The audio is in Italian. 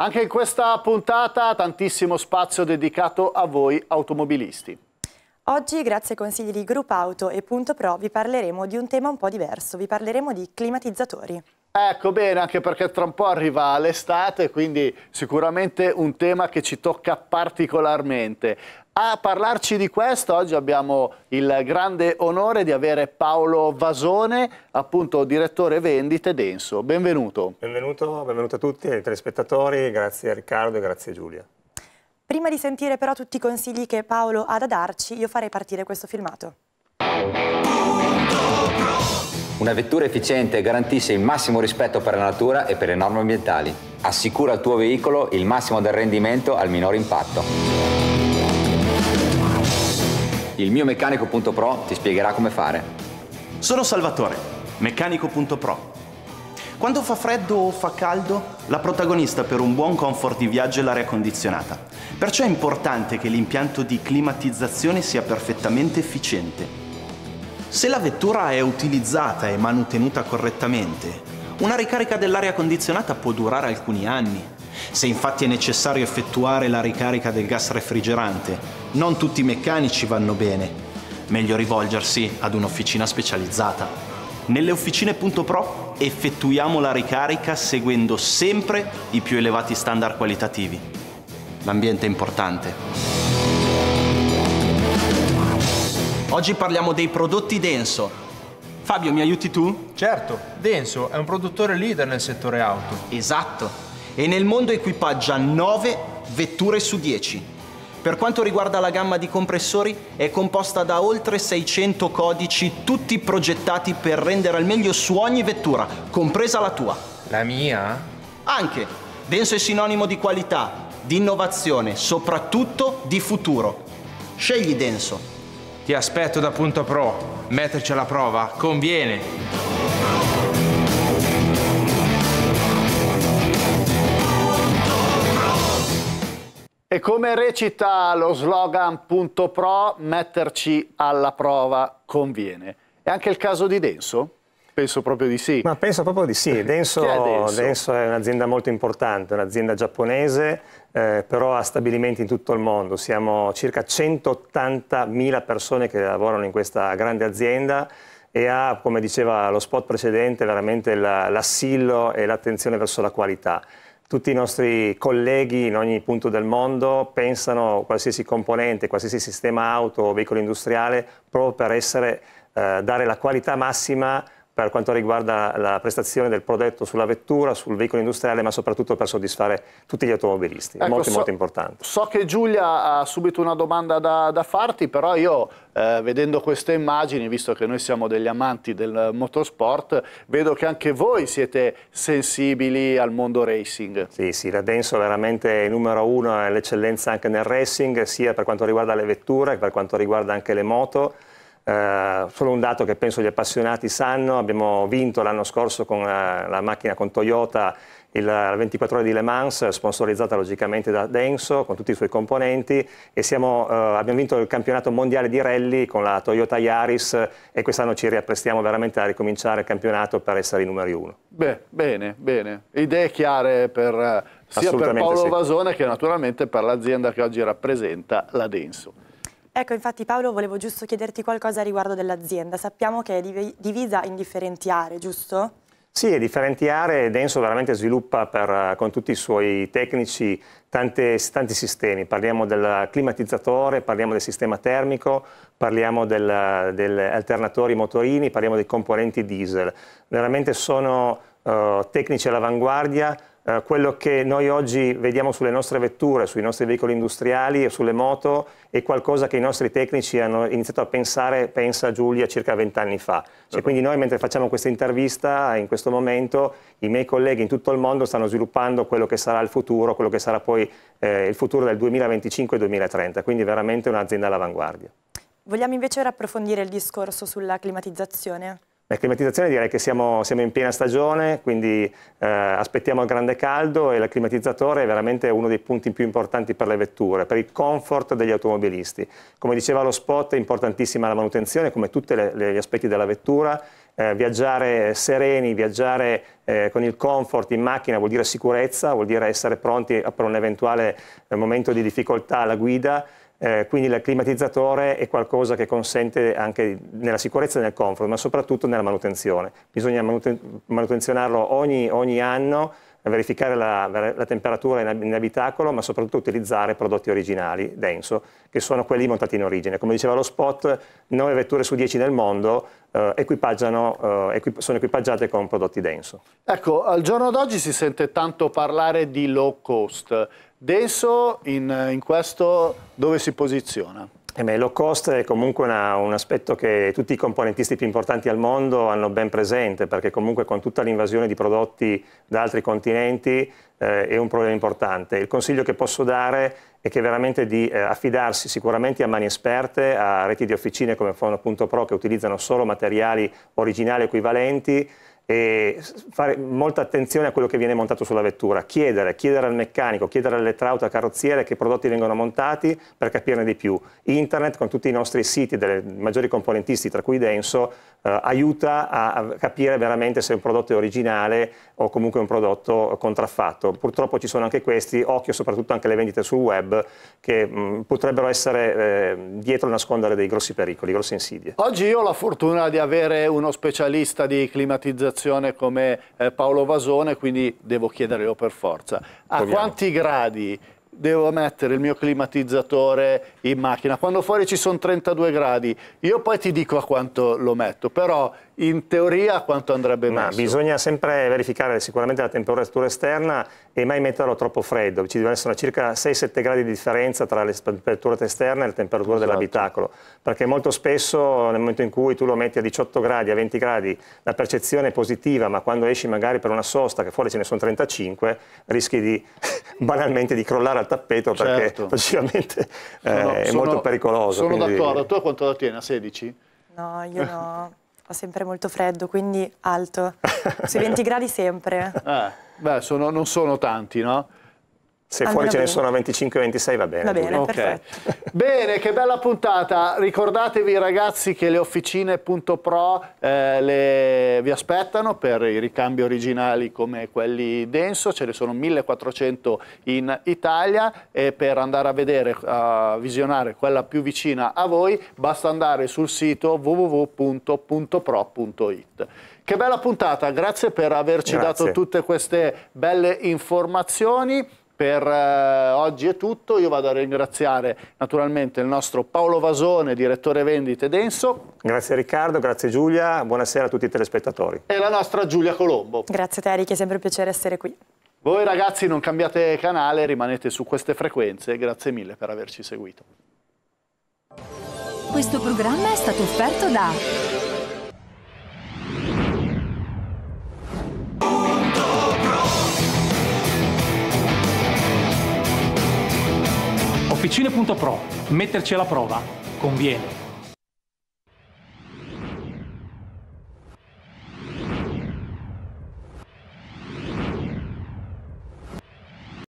Anche in questa puntata tantissimo spazio dedicato a voi automobilisti. Oggi, grazie ai consigli di Group Auto e Punto Pro, vi parleremo di un tema un po' diverso. Vi parleremo di climatizzatori. Ecco bene, anche perché tra un po' arriva l'estate, quindi sicuramente un tema che ci tocca particolarmente. A parlarci di questo oggi abbiamo il grande onore di avere Paolo Vasone, appunto direttore vendite Denso. Benvenuto. Benvenuto, benvenuto a tutti, ai telespettatori, grazie a Riccardo e grazie a Giulia. Prima di sentire però tutti i consigli che Paolo ha da darci, io farei partire questo filmato. Una vettura efficiente garantisce il massimo rispetto per la natura e per le norme ambientali. Assicura al tuo veicolo il massimo del rendimento al minor impatto. Il mio meccanico.pro ti spiegherà come fare. Sono Salvatore, meccanico.pro. Quando fa freddo o fa caldo, la protagonista per un buon comfort di viaggio è l'aria condizionata. Perciò è importante che l'impianto di climatizzazione sia perfettamente efficiente se la vettura è utilizzata e manutenuta correttamente, una ricarica dell'aria condizionata può durare alcuni anni. Se infatti è necessario effettuare la ricarica del gas refrigerante, non tutti i meccanici vanno bene. Meglio rivolgersi ad un'officina specializzata. Nelle officine Punto Pro effettuiamo la ricarica seguendo sempre i più elevati standard qualitativi. L'ambiente è importante. Oggi parliamo dei prodotti Denso. Fabio, mi aiuti tu? Certo, Denso è un produttore leader nel settore auto. Esatto, e nel mondo equipaggia 9 vetture su 10. Per quanto riguarda la gamma di compressori, è composta da oltre 600 codici, tutti progettati per rendere al meglio su ogni vettura, compresa la tua. La mia? Anche. Denso è sinonimo di qualità, di innovazione, soprattutto di futuro. Scegli Denso. Ti aspetto da Punto Pro, metterci alla prova conviene. E come recita lo slogan Punto Pro, metterci alla prova conviene. È anche il caso di Denso? Penso proprio di sì. Ma penso proprio di sì. Denso, è, Denso? è un'azienda molto importante, un'azienda giapponese, eh, però ha stabilimenti in tutto il mondo. Siamo circa 180.000 persone che lavorano in questa grande azienda e ha, come diceva lo spot precedente, veramente l'assillo e l'attenzione verso la qualità. Tutti i nostri colleghi in ogni punto del mondo pensano a qualsiasi componente, qualsiasi sistema auto o veicolo industriale proprio per essere, eh, dare la qualità massima per quanto riguarda la prestazione del prodotto sulla vettura, sul veicolo industriale, ma soprattutto per soddisfare tutti gli automobilisti. Ecco, molto, so, molto importante. So che Giulia ha subito una domanda da, da farti, però io eh, vedendo queste immagini, visto che noi siamo degli amanti del motorsport, vedo che anche voi siete sensibili al mondo racing. Sì, sì, la Denso è veramente numero uno, è l'eccellenza anche nel racing, sia per quanto riguarda le vetture, che per quanto riguarda anche le moto eh, solo un dato che penso gli appassionati sanno, abbiamo vinto l'anno scorso con eh, la macchina con Toyota il, la 24 ore di Le Mans, sponsorizzata logicamente da Denso, con tutti i suoi componenti, e siamo, eh, abbiamo vinto il campionato mondiale di rally con la Toyota Yaris e quest'anno ci riapprestiamo veramente a ricominciare il campionato per essere i numeri uno. Beh, bene, bene. Idee chiare per, eh, sia per Paolo sì. Vasone che naturalmente per l'azienda che oggi rappresenta la Denso. Ecco, infatti Paolo, volevo giusto chiederti qualcosa riguardo dell'azienda. Sappiamo che è divisa in differenti aree, giusto? Sì, è differenti aree. Denso veramente sviluppa per, con tutti i suoi tecnici Tante, tanti sistemi, parliamo del climatizzatore, parliamo del sistema termico, parliamo degli alternatori motorini, parliamo dei componenti diesel. Veramente sono uh, tecnici all'avanguardia eh, quello che noi oggi vediamo sulle nostre vetture, sui nostri veicoli industriali e sulle moto è qualcosa che i nostri tecnici hanno iniziato a pensare, pensa Giulia, circa vent'anni fa. Cioè, certo. quindi noi mentre facciamo questa intervista, in questo momento, i miei colleghi in tutto il mondo stanno sviluppando quello che sarà il futuro, quello che sarà poi eh, il futuro del 2025-2030, quindi veramente un'azienda all'avanguardia. Vogliamo invece ora approfondire il discorso sulla climatizzazione? La climatizzazione direi che siamo, siamo in piena stagione, quindi eh, aspettiamo il grande caldo e il climatizzatore è veramente uno dei punti più importanti per le vetture, per il comfort degli automobilisti. Come diceva lo spot, è importantissima la manutenzione, come tutti gli aspetti della vettura, eh, viaggiare sereni, viaggiare eh, con il comfort in macchina vuol dire sicurezza, vuol dire essere pronti per un eventuale eh, momento di difficoltà alla guida eh, quindi il climatizzatore è qualcosa che consente anche nella sicurezza e nel comfort, ma soprattutto nella manutenzione. Bisogna manuten manutenzionarlo ogni, ogni anno, verificare la, la temperatura in, in, abitacolo, ma soprattutto utilizzare prodotti originali, denso, che sono quelli montati in origine. Come diceva lo spot, 9 vetture su 10 nel mondo eh, eh, equip sono equipaggiate con prodotti denso. Ecco, al giorno d'oggi si sente tanto parlare di low cost denso in, eh, in questo dove si posiziona? Eh low cost è comunque una, un aspetto che tutti i componentisti più importanti al mondo hanno ben presente, perché comunque con tutta l'invasione di prodotti da altri continenti eh, è un problema importante. Il consiglio che posso dare è che veramente di eh, affidarsi sicuramente a mani esperte, a reti di officine come Fono.pro che utilizzano solo materiali originali equivalenti, e fare molta attenzione a quello che viene montato sulla vettura, chiedere, chiedere al meccanico, chiedere all'elettrauta, al carrozziere che prodotti vengono montati per capirne di più. Internet con tutti i nostri siti dei maggiori componentisti, tra cui Denso, eh, aiuta a capire veramente se un prodotto è originale o comunque un prodotto contraffatto. Purtroppo ci sono anche questi, occhio soprattutto anche alle vendite sul web, che mh, potrebbero essere eh, dietro nascondere dei grossi pericoli, grosse insidie. Oggi io ho la fortuna di avere uno specialista di climatizzazione come eh, Paolo Vasone, quindi devo chiederglielo per forza. A Proviamo. quanti gradi devo mettere il mio climatizzatore in macchina, quando fuori ci sono 32 gradi, io poi ti dico a quanto lo metto, però in teoria a quanto andrebbe messo. Ma bisogna sempre verificare sicuramente la temperatura esterna e mai metterlo troppo freddo, ci deve essere circa 6-7 gradi di differenza tra le temperature esterne e la temperatura esatto. dell'abitacolo, perché molto spesso nel momento in cui tu lo metti a 18 gradi, a 20 gradi, la percezione è positiva, ma quando esci magari per una sosta, che fuori ce ne sono 35, rischi di, banalmente di crollare al tappeto certo. perché facilmente eh, sono, è molto pericoloso. Sono quindi... d'accordo. Tu a quanto la tieni? A 16? No, io no. Ho sempre molto freddo, quindi alto. Sui 20 gradi sempre. Eh, beh, sono, non sono tanti, no? Se allora fuori ce ne sono 25-26 va bene. Va bene, okay. bene, che bella puntata. Ricordatevi ragazzi che le officine.pro eh, le... vi aspettano per i ricambi originali come quelli denso, ce ne sono 1400 in Italia e per andare a vedere, a visionare quella più vicina a voi basta andare sul sito www.pro.it. Che bella puntata, grazie per averci grazie. dato tutte queste belle informazioni. Per eh, oggi è tutto, io vado a ringraziare naturalmente il nostro Paolo Vasone, direttore vendite Denso. Grazie Riccardo, grazie Giulia, buonasera a tutti i telespettatori. E la nostra Giulia Colombo. Grazie a che è sempre un piacere essere qui. Voi ragazzi non cambiate canale, rimanete su queste frequenze grazie mille per averci seguito. Questo programma è stato offerto da... Officine.pro, metterci alla prova, conviene.